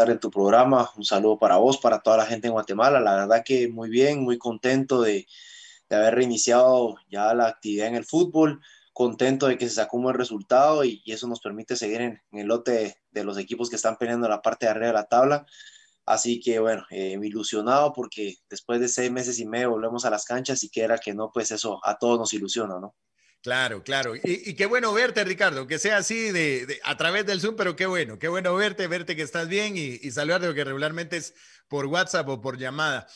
estar en tu programa. Un saludo para vos, para toda la gente en Guatemala. La verdad que muy bien, muy contento de, haber reiniciado ya la actividad en el fútbol, contento de que se sacó un buen resultado y, eso nos permite seguir en, el lote de, los equipos que están peleando en la parte de arriba de la tabla. Así que bueno, eh, ilusionado porque después de seis meses y medio volvemos a las canchas y que era que no, pues eso a todos nos ilusiona, ¿no? Claro, claro. Y, qué bueno verte, Ricardo, que sea así de, a través del Zoom, pero qué bueno, qué bueno verte, verte que estás bien y, y saludarte, que regularmente es por WhatsApp o por llamada.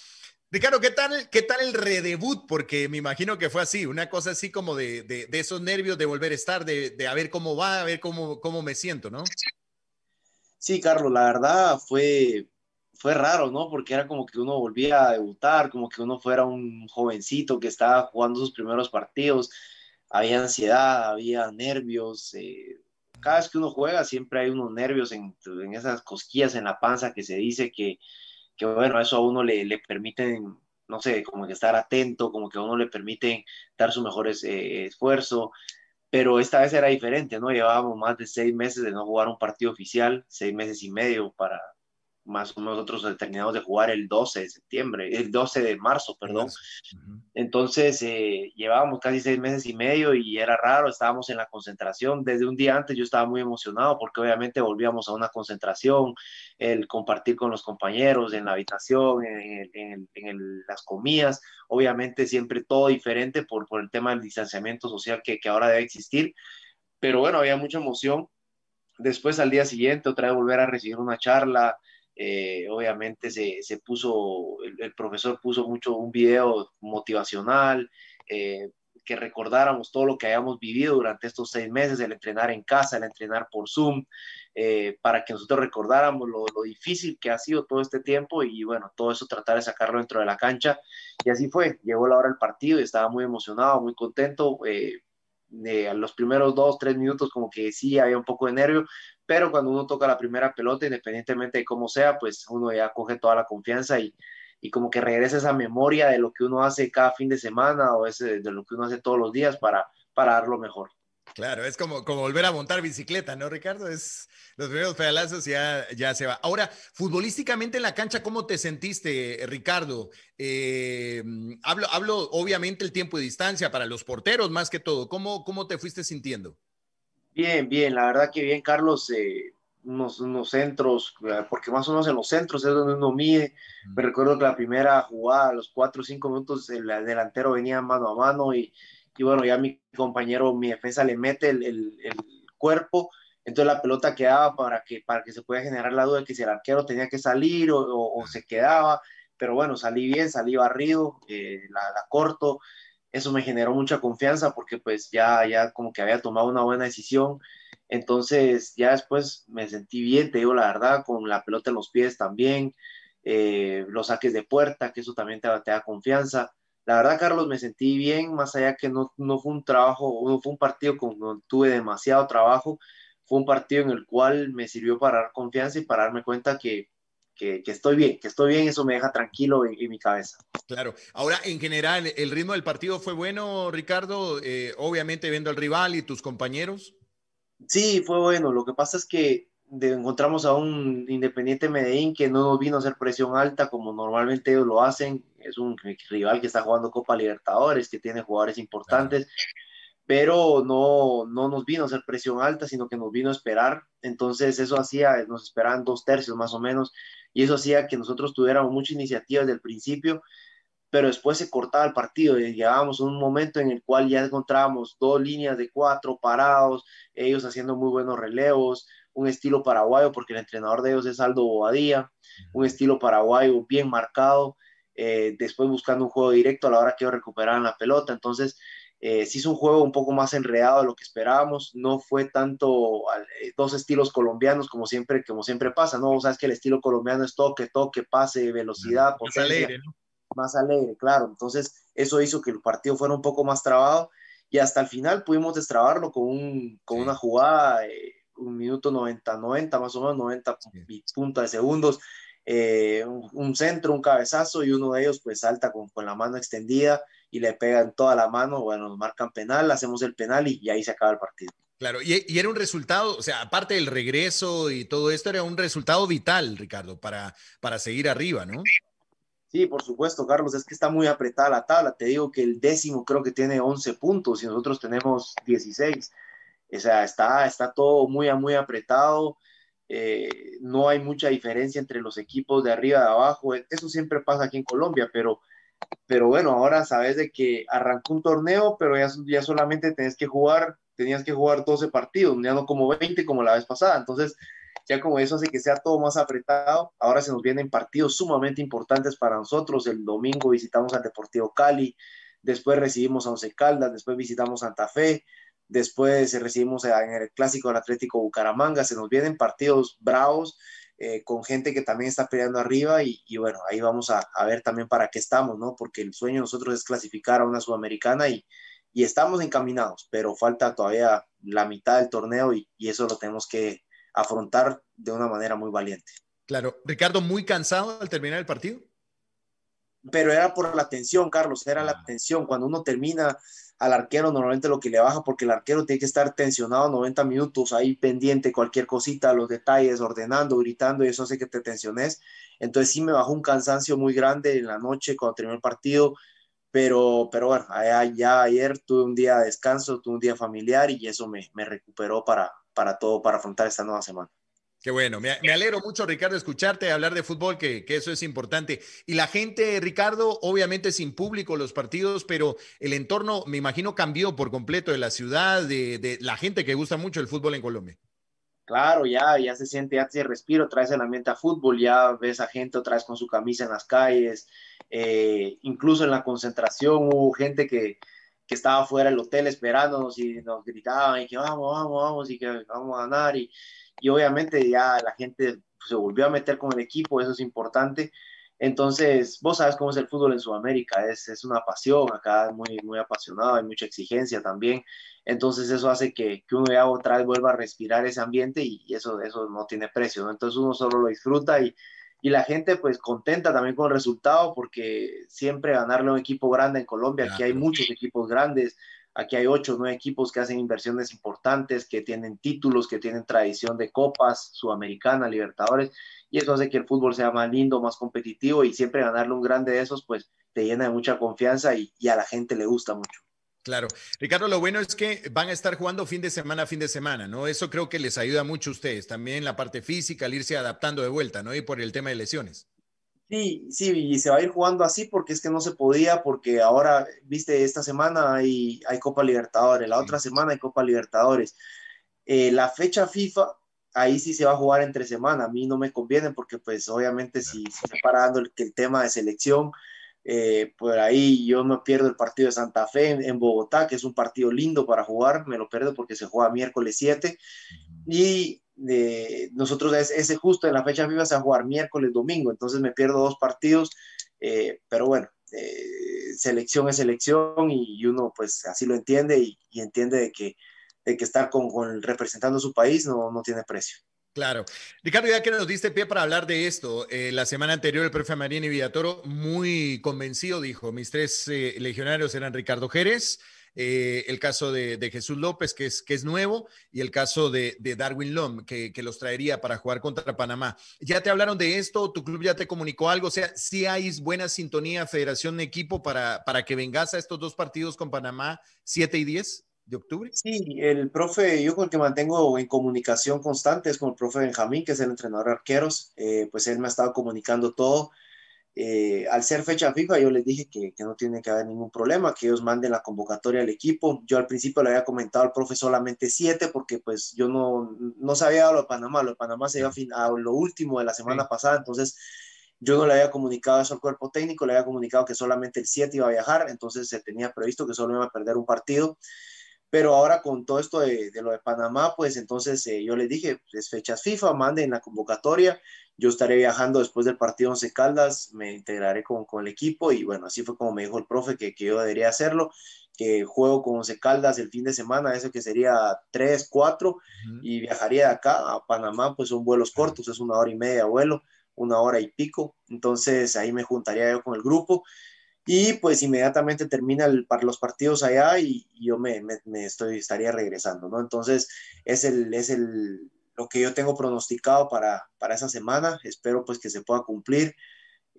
Ricardo, ¿qué tal, qué tal el redebut? Porque me imagino que fue así, una cosa así como de, de, esos nervios de volver a estar, de, a ver cómo va, a ver cómo, cómo me siento, ¿no? Sí, Carlos, la verdad fue, fue raro, ¿no? Porque era como que uno volvía a debutar, como que uno fuera un jovencito que estaba jugando sus primeros partidos había ansiedad, había nervios. Eh, cada vez que uno juega siempre hay unos nervios en, esas cosquillas en la panza que se dice que, bueno, eso a uno le, le permiten, no sé, como que estar atento, como que a uno le permiten dar su mejor eh, esfuerzo. Pero esta vez era diferente, ¿no? Llevábamos más de seis meses de no jugar un partido oficial, seis meses y medio para, más o menos nosotros terminamos de jugar el 12 de septiembre, el 12 de marzo, perdón. Entonces eh, llevábamos casi seis meses y medio y era raro, estábamos en la concentración. Desde un día antes yo estaba muy emocionado porque obviamente volvíamos a una concentración, el compartir con los compañeros en la habitación, en, las comidas, obviamente siempre todo diferente por, por el tema del distanciamiento social que, que ahora debe existir. Pero bueno, había mucha emoción. Después al día siguiente otra vez volver a recibir una charla, eh, obviamente se, puso, el, profesor puso mucho un video motivacional, eh, que recordáramos todo lo que habíamos vivido durante estos seis meses, el entrenar en casa, el entrenar por Zoom, eh, para que nosotros recordáramos lo, difícil que ha sido todo este tiempo y bueno, todo eso tratar de sacarlo dentro de la cancha. Y así fue, llegó la hora del partido y estaba muy emocionado, muy contento. Eh, los primeros dos, tres minutos como que sí, había un poco de nervio, pero cuando uno toca la primera pelota, independientemente de cómo sea, pues uno ya coge toda la confianza y, como que regresa esa memoria de lo que uno hace cada fin de semana o de lo que uno hace todos los días para, para lo mejor. Claro, es como, como volver a montar bicicleta, ¿no, Ricardo? Es los primeros pedalazos ya, ya se va. Ahora, futbolísticamente en la cancha, ¿cómo te sentiste, Ricardo? Eh, hablo, hablo obviamente el tiempo y distancia para los porteros más que todo. ¿Cómo, cómo te fuiste sintiendo? Bien, bien, la verdad que bien, Carlos. Eh, unos, centros, eh, porque más o menos en los centros es donde uno mide. Me recuerdo que la primera jugada, a los cuatro o cinco minutos, el delantero venía mano a mano y, y bueno, ya mi compañero, mi defensa le mete el, cuerpo, entonces la pelota quedaba para que, para que se pueda generar la duda de que si el arquero tenía que salir o, se quedaba, pero bueno, salí bien, salí barrido, eh, la, la corto, eso me generó mucha confianza porque pues ya, ya como que había tomado una buena decisión. Entonces ya después me sentí bien, te digo la verdad, con la pelota en los pies también, eh, los saques de puerta, que eso también te, da confianza. La verdad, Carlos, me sentí bien, más allá que no, no fue un trabajo, no fue un partido con tuve demasiado trabajo, fue un partido en el cual me sirvió para dar confianza y para darme cuenta que que, estoy bien, que estoy bien, eso me deja tranquilo en, mi cabeza. Claro. Ahora, en general, ¿el ritmo del partido fue bueno, Ricardo? Eh, obviamente viendo al rival y tus compañeros. Sí, fue bueno. Lo que pasa es que encontramos a un Independiente Medellín que no vino a hacer presión alta como normalmente ellos lo hacen. Es un rival que está jugando Copa Libertadores, que tiene jugadores importantes pero no, no nos vino a hacer presión alta, sino que nos vino a esperar. Entonces eso hacía, nos esperaban dos tercios más o menos, y eso hacía que nosotros tuviéramos mucha iniciativa desde el principio, pero después se cortaba el partido y llegábamos a un momento en el cual ya encontrábamos dos líneas de cuatro parados, ellos haciendo muy buenos relevos, un estilo paraguayo, porque el entrenador de ellos es Aldo Bobadilla, un estilo paraguayo bien marcado, eh, después buscando un juego directo a la hora que ellos recuperaban la pelota. Entonces eh, sí es un juego un poco más enredado de lo que esperábamos, no fue tanto eh, dos estilos colombianos como siempre, como siempre pasa, ¿no? O sea, es que el estilo colombiano es toque, toque, pase, velocidad, más alegre, Más alegre, claro. Entonces, eso hizo que el partido fuera un poco más trabado y hasta el final pudimos destrabarlo con, un, con una jugada, eh, un minuto 90, 90 más o menos, 90 puntos de segundos, eh, un, centro, un cabezazo y uno de ellos pues salta con, con la mano extendida y le pegan toda la mano, bueno, nos marcan penal, hacemos el penal y, ahí se acaba el partido. Claro, y, era un resultado, o sea, aparte del regreso y todo esto, era un resultado vital, Ricardo, para, para seguir arriba, ¿no? Sí, por supuesto, Carlos, es que está muy apretada la tabla. Te digo que el décimo creo que tiene 11 puntos y nosotros tenemos 16. O sea, está, está todo muy, muy apretado. Eh, no hay mucha diferencia entre los equipos de arriba y de abajo. Eso siempre pasa aquí en Colombia, pero pero bueno, ahora sabes de que arrancó un torneo, pero ya, ya solamente tenés que jugar, tenías que jugar 12 partidos, ya no como 20 como la vez pasada, entonces ya como eso hace que sea todo más apretado, ahora se nos vienen partidos sumamente importantes para nosotros, el domingo visitamos al Deportivo Cali, después recibimos a Once Caldas, después visitamos Santa Fe, después recibimos en el Clásico del Atlético Bucaramanga, se nos vienen partidos bravos, eh, con gente que también está peleando arriba y, bueno, ahí vamos a, ver también para qué estamos, ¿no? Porque el sueño de nosotros es clasificar a una sudamericana y, y estamos encaminados, pero falta todavía la mitad del torneo y, y eso lo tenemos que afrontar de una manera muy valiente. Claro, Ricardo, muy cansado al terminar el partido pero era por la tensión, Carlos, era la ah. tensión. Cuando uno termina al arquero normalmente lo que le baja, porque el arquero tiene que estar tensionado 90 minutos, ahí pendiente, cualquier cosita, los detalles, ordenando, gritando, y eso hace que te tensiones. Entonces sí me bajó un cansancio muy grande en la noche cuando terminó el partido, pero, pero bueno, ya, ayer tuve un día de descanso, tuve un día familiar y eso me, me recuperó para, para todo, para afrontar esta nueva semana. Qué bueno, me, alegro mucho, Ricardo, escucharte hablar de fútbol, que, eso es importante. Y la gente, Ricardo, obviamente sin público los partidos, pero el entorno, me imagino, cambió por completo de la ciudad, de, la gente que gusta mucho el fútbol en Colombia. Claro, ya, ya se siente, ya se respiro, traes el ambiente a fútbol, ya ves a gente otra vez con su camisa en las calles, eh, incluso en la concentración hubo gente que, que estaba fuera del hotel esperándonos y nos gritaban y que vamos, vamos, vamos y que vamos a ganar. Y, y obviamente ya la gente se volvió a meter con el equipo, eso es importante. Entonces, vos sabes cómo es el fútbol en Sudamérica, es, es una pasión, acá es muy, muy apasionado, hay mucha exigencia también. Entonces, eso hace que, que uno ya otra vez vuelva a respirar ese ambiente y eso, eso no tiene precio, Entonces, uno solo lo disfruta y, y la gente pues contenta también con el resultado porque siempre ganarle a un equipo grande en Colombia, aquí hay muchos equipos grandes, aquí hay ocho, nueve equipos que hacen inversiones importantes, que tienen títulos, que tienen tradición de copas, sudamericana, libertadores, y eso hace que el fútbol sea más lindo, más competitivo y siempre ganarle un grande de esos pues te llena de mucha confianza y a la gente le gusta mucho. Claro. Ricardo, lo bueno es que van a estar jugando fin de semana a fin de semana, ¿no? Eso creo que les ayuda mucho a ustedes, también la parte física, al irse adaptando de vuelta, ¿no? Y por el tema de lesiones. Sí, sí, y se va a ir jugando así porque es que no se podía, porque ahora, viste, esta semana hay, Copa Libertadores, la otra semana hay Copa Libertadores. Eh, la fecha FIFA, ahí sí se va a jugar entre semana, a mí no me conviene porque pues obviamente si, se está parando el tema de selección, eh, por ahí yo me pierdo el partido de Santa Fe en, Bogotá, que es un partido lindo para jugar, me lo pierdo porque se juega miércoles 7. Y eh, nosotros es, ese justo en la fecha viva se va a jugar miércoles, domingo, entonces me pierdo dos partidos, eh, pero bueno, selección es selección y, uno pues así lo entiende y, entiende de que, de que estar con, con representando su país no, no tiene precio. Claro. Ricardo, ya que nos diste pie para hablar de esto, eh, la semana anterior el profe Marini Villatoro, muy convencido, dijo, mis tres eh, legionarios eran Ricardo Jerez, eh, el caso de, Jesús López, que es, que es nuevo, y el caso de, Darwin Lom, que, los traería para jugar contra Panamá. ¿Ya te hablaron de esto? ¿Tu club ya te comunicó algo? O sea, si hay buena sintonía, federación de equipo, para, para que vengas a estos dos partidos con Panamá 7 y 10? de octubre? Sí, el profe, yo con el que mantengo en comunicación constante es con el profe Benjamín, que es el entrenador de arqueros, eh, pues él me ha estado comunicando todo. Eh, al ser fecha FIFA, yo les dije que, no tiene que haber ningún problema, que ellos manden la convocatoria al equipo. Yo al principio le había comentado al profe solamente siete, porque pues yo no, no sabía lo de Panamá, lo de Panamá se iba a, lo último de la semana pasada, entonces yo no le había comunicado eso al cuerpo técnico, le había comunicado que solamente el siete iba a viajar, entonces se tenía previsto que solo iba a perder un partido. Pero ahora con todo esto de, lo de Panamá, pues entonces eh, yo les dije, es pues, fechas FIFA, manden la convocatoria, yo estaré viajando después del partido Once Caldas, me integraré con, con el equipo y bueno, así fue como me dijo el profe que, que yo debería hacerlo, que juego con Once Caldas el fin de semana, eso que sería 3, 4 y viajaría de acá a Panamá, pues son vuelos cortos, es una hora y media vuelo, una hora y pico, entonces ahí me juntaría yo con el grupo y pues inmediatamente termina los partidos allá y, yo me, estoy, estaría regresando, ¿no? Entonces es, el, es el, lo que yo tengo pronosticado para, para esa semana. Espero pues que se pueda cumplir.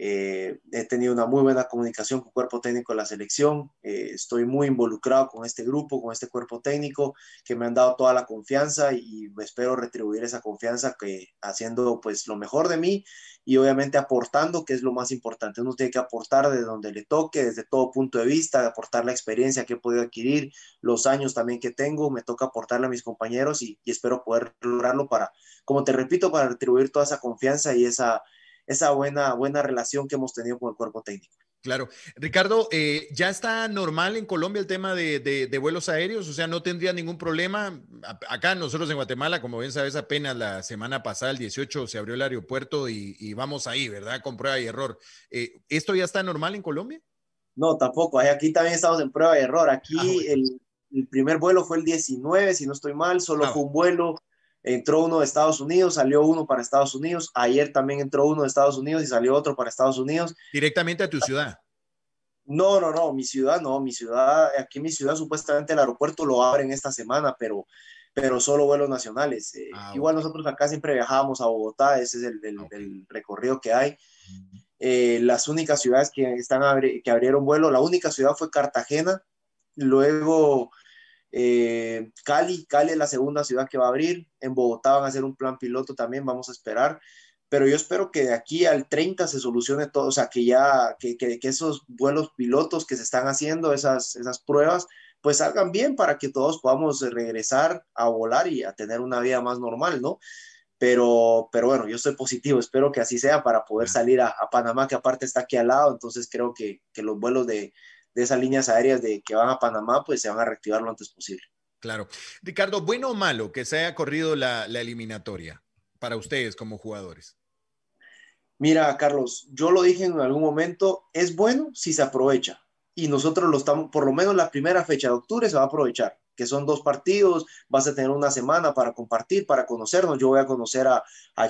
Eh, he tenido una muy buena comunicación con cuerpo técnico de la selección. Eh, estoy muy involucrado con este grupo, con este cuerpo técnico, que me han dado toda la confianza y espero retribuir esa confianza que, haciendo pues lo mejor de mí y obviamente aportando, que es lo más importante. Uno tiene que aportar desde donde le toque, desde todo punto de vista, aportar la experiencia que he podido adquirir, los años también que tengo, me toca aportarle a mis compañeros y espero poder lograrlo para, como te repito, para retribuir toda esa confianza y esa esa buena, buena relación que hemos tenido con el cuerpo técnico. Claro. Ricardo, eh, ¿ya está normal en Colombia el tema de, de, vuelos aéreos? O sea, ¿no tendría ningún problema? Acá nosotros en Guatemala, como bien sabes, apenas la semana pasada, el 18, se abrió el aeropuerto y, vamos ahí, ¿verdad? Con prueba y error. Eh, ¿Esto ya está normal en Colombia? No, tampoco. Aquí también estamos en prueba y error. Aquí ah, el, primer vuelo fue el 19, si no estoy mal, solo ah, fue un vuelo entró uno de Estados Unidos, salió uno para Estados Unidos, ayer también entró uno de Estados Unidos y salió otro para Estados Unidos. Directamente a tu ciudad. No, no, no, mi ciudad no, mi ciudad, aquí mi ciudad supuestamente el aeropuerto lo abren esta semana, pero, pero solo vuelos nacionales. Eh, ah, igual nosotros acá siempre viajábamos a Bogotá, ese es el, ah, recorrido que hay. Eh, las únicas ciudades que, están que abrieron vuelo, la única ciudad fue Cartagena, luego eh, Cali, Cali es la segunda ciudad que va a abrir. En Bogotá van a hacer un plan piloto también, vamos a esperar. Pero yo espero que de aquí al 30 se solucione todo, o sea, que ya, que, que, esos vuelos pilotos que se están haciendo, esas, esas pruebas, pues salgan bien para que todos podamos regresar a volar y a tener una vida más normal, ¿no? Pero, pero bueno, yo estoy positivo, espero que así sea para poder salir a, Panamá, que aparte está aquí al lado, entonces creo que los vuelos de, de esas líneas aéreas de que van a Panamá, pues se van a reactivar lo antes posible. Claro. Ricardo, ¿bueno o malo que se haya corrido la, la eliminatoria para ustedes como jugadores? Mira, Carlos, yo lo dije en algún momento, es bueno si se aprovecha. Y nosotros lo estamos, por lo menos la primera fecha de octubre se va a aprovechar que son dos partidos, vas a tener una semana para compartir, para conocernos. Yo voy a conocer a,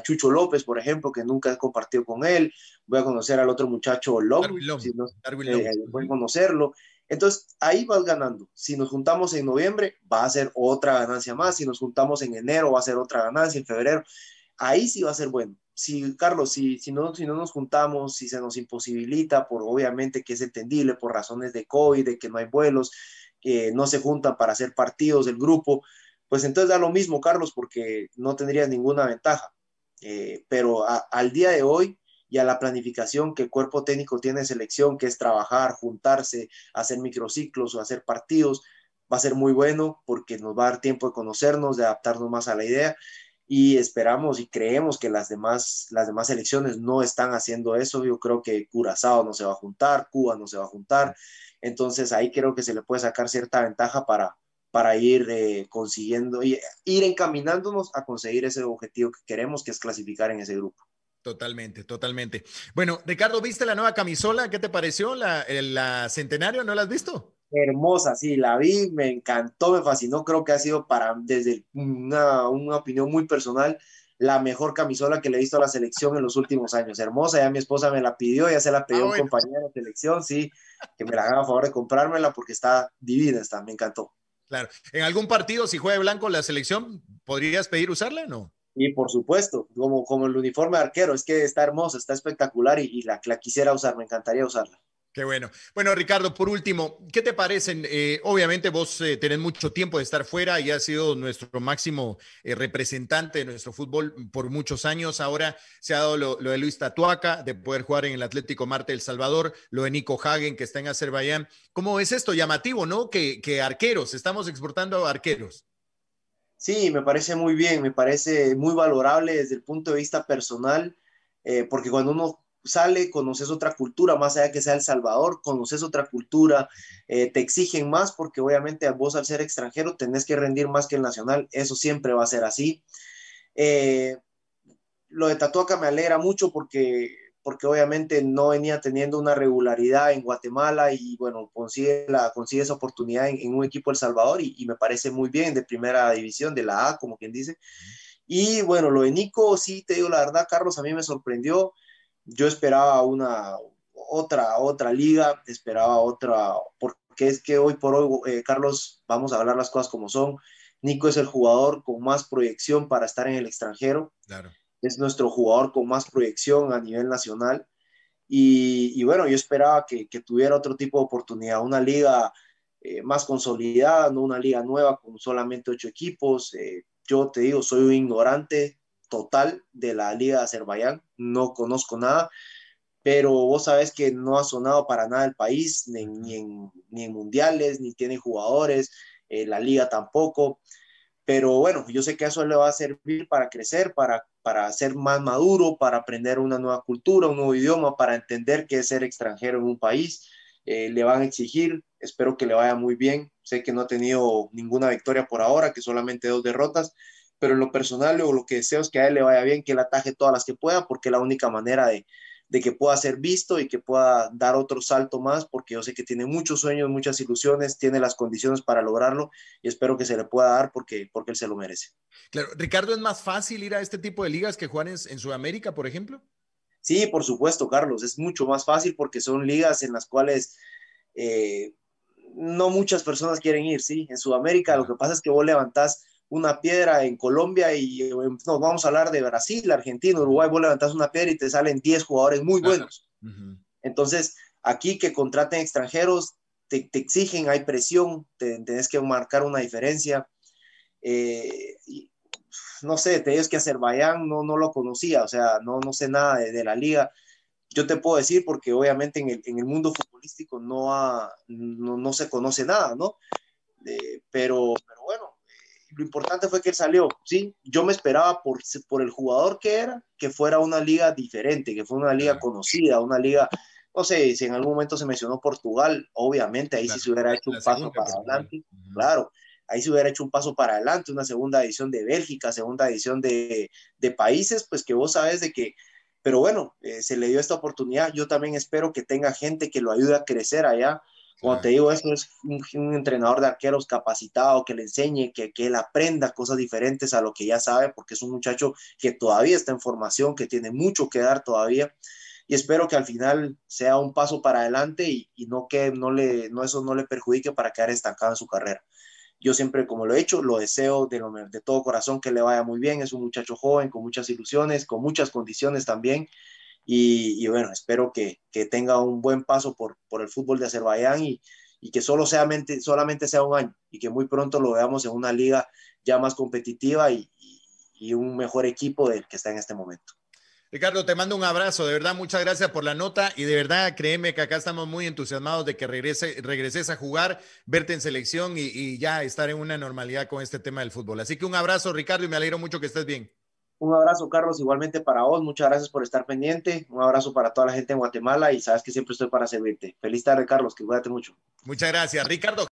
Chucho López, por ejemplo, que nunca he compartido con él. Voy a conocer al otro muchacho López, si voy eh, a conocerlo. Entonces, ahí vas ganando. Si nos juntamos en noviembre, va a ser otra ganancia más. Si nos juntamos en enero, va a ser otra ganancia. En febrero, ahí sí va a ser bueno. Si, Carlos, si, si, no, si no nos juntamos, si se nos imposibilita, por obviamente que es entendible, por razones de COVID, de que no hay vuelos, no se juntan para hacer partidos del grupo, pues entonces da lo mismo, Carlos, porque no tendría ninguna ventaja. Eh, pero al día de hoy y a la planificación que el cuerpo técnico tiene de selección, que es trabajar, juntarse, hacer microciclos o hacer partidos, va a ser muy bueno porque nos va a dar tiempo de conocernos, de adaptarnos más a la idea y esperamos y creemos que las demás, las demás elecciones no están haciendo eso. Yo creo que Curazao no se va a juntar, Cuba no se va a juntar. Entonces ahí creo que se le puede sacar cierta ventaja para, para ir eh, consiguiendo consiguiendo, ir encaminándonos a conseguir ese objetivo que queremos, que es clasificar en ese grupo. Totalmente, totalmente. Bueno, Ricardo, ¿viste la nueva camisola? ¿Qué te pareció? ¿La, la centenario? ¿No la has visto? Hermosa, sí, la vi, me encantó, me fascinó, creo que ha sido para, desde una, opinión muy personal, la mejor camisola que le he visto a la selección en los últimos años. Hermosa, ya mi esposa me la pidió, ya se la pidió ah, un compañero de selección, sí, que me la haga a favor de comprármela porque está divina, está, me encantó. Claro, ¿en algún partido si juega blanco la selección, podrías pedir usarla no? Y por supuesto, como, como el uniforme de arquero, es que está hermosa, está espectacular y, la quisiera usar, me encantaría usarla. Qué bueno. Bueno, Ricardo, por último, ¿qué te parecen? Eh, obviamente vos eh, tenés mucho tiempo de estar fuera y has sido nuestro máximo eh, representante de nuestro fútbol por muchos años. Ahora se ha dado lo, de Luis Tatuaca, de poder jugar en el Atlético Marte El Salvador, lo de Nico Hagen, que está en Azerbaiyán. ¿Cómo es esto llamativo, no? Que, arqueros, estamos exportando arqueros. Sí, me parece muy bien, me parece muy valorable desde el punto de vista personal. porque cuando uno sale, conoces otra cultura, más allá que sea El Salvador, conoces otra cultura, eh, te exigen más porque obviamente vos al ser extranjero tenés que rendir más que el nacional, eso siempre va a ser así. Eh, lo de Tatuaca me alegra mucho porque, porque obviamente no venía teniendo una regularidad en Guatemala y bueno, consigue, la, consigue esa oportunidad en, un equipo El Salvador y, y, me parece muy bien de primera división, de la A, como quien dice. Y bueno, lo de Nico, sí, te digo la verdad, Carlos, a mí me sorprendió yo esperaba una otra otra liga, esperaba otra porque es que hoy por hoy eh, Carlos, vamos a hablar las cosas como son. Nico es el jugador con más proyección para estar en el extranjero. Claro. Es nuestro jugador con más proyección a nivel nacional. Y, bueno, yo esperaba que, tuviera otro tipo de oportunidad, una liga eh, más consolidada, no una liga nueva con solamente ocho equipos. Eh, yo te digo, soy un ignorante total de la Liga de Azerbaiyán, no conozco nada, pero vos sabes que no ha sonado para nada el país, ni, en, mundiales, ni tiene jugadores, eh, la liga tampoco. Pero bueno, yo sé que eso le va a servir para crecer, para, para ser más maduro, para aprender una nueva cultura, un nuevo idioma, para entender qué es ser extranjero en un país. Eh, le van a exigir, espero que le vaya muy bien. Sé que no ha tenido ninguna victoria por ahora, que solamente dos derrotas, pero en lo personal o lo que deseo es que a él le vaya bien, que él ataje todas las que pueda, porque es la única manera de, que pueda ser visto y que pueda dar otro salto más, porque yo sé que tiene muchos sueños, muchas ilusiones, tiene las condiciones para lograrlo y espero que se le pueda dar porque, porque él se lo merece. Claro, Ricardo, ¿es más fácil ir a este tipo de ligas que Juanes en, Sudamérica, por ejemplo? Sí, por supuesto, Carlos, es mucho más fácil porque son ligas en las cuales eh, no muchas personas quieren ir, ¿sí? En Sudamérica lo que pasa es que vos levantás una piedra en Colombia y em, no, vamos a hablar de Brasil, Argentina, Uruguay, vos levantás una piedra y te salen 10 jugadores muy buenos. Entonces, aquí que contraten extranjeros, te, exigen, hay presión, tenés que marcar una diferencia. Eh, no sé, te digo que Azerbaiyán no, no lo conocía, o sea, no, no sé nada de, la liga. Yo te puedo decir porque obviamente en el, mundo futbolístico no, no, se conoce nada, ¿no? Eh, pero lo importante fue que él salió, ¿sí? Yo me esperaba por, por el jugador que era, que fuera una liga diferente, que fuera una liga conocida, una liga, no sé, si en algún momento se mencionó Portugal, obviamente ahí sí se hubiera hecho un paso para adelante, claro, ahí se hubiera hecho un paso para adelante, una segunda edición de Bélgica, segunda edición de, de países, pues que vos sabes de que, pero bueno, eh, se le dio esta oportunidad, yo también espero que tenga gente que lo ayude a crecer allá, como te digo, eso es un, entrenador de arqueros capacitado que le enseñe, que, él aprenda cosas diferentes a lo que ya sabe, porque es un muchacho que todavía está en formación, que tiene mucho que dar todavía. Y espero que al final sea un paso para adelante y, no que no le, no eso no le perjudique para quedar estancado en su carrera. Yo siempre, como lo he hecho, lo deseo de, lo, de todo corazón que le vaya muy bien. Es un muchacho joven, con muchas ilusiones, con muchas condiciones también y, bueno, espero que, tenga un buen paso por, por el fútbol de Azerbaiyán y, que solo sea mente, solamente sea un año y que muy pronto lo veamos en una liga ya más competitiva y, un mejor equipo del que está en este momento. Ricardo, te mando un abrazo, de verdad, muchas gracias por la nota y de verdad créeme que acá estamos muy entusiasmados de que regrese, regreses a jugar, verte en selección y, y ya estar en una normalidad con este tema del fútbol. Así que un abrazo, Ricardo, y me alegro mucho que estés bien. Un abrazo, Carlos, igualmente para vos. Muchas gracias por estar pendiente. Un abrazo para toda la gente en Guatemala y sabes que siempre estoy para servirte. Feliz tarde, Carlos, que cuídate mucho. Muchas gracias, Ricardo.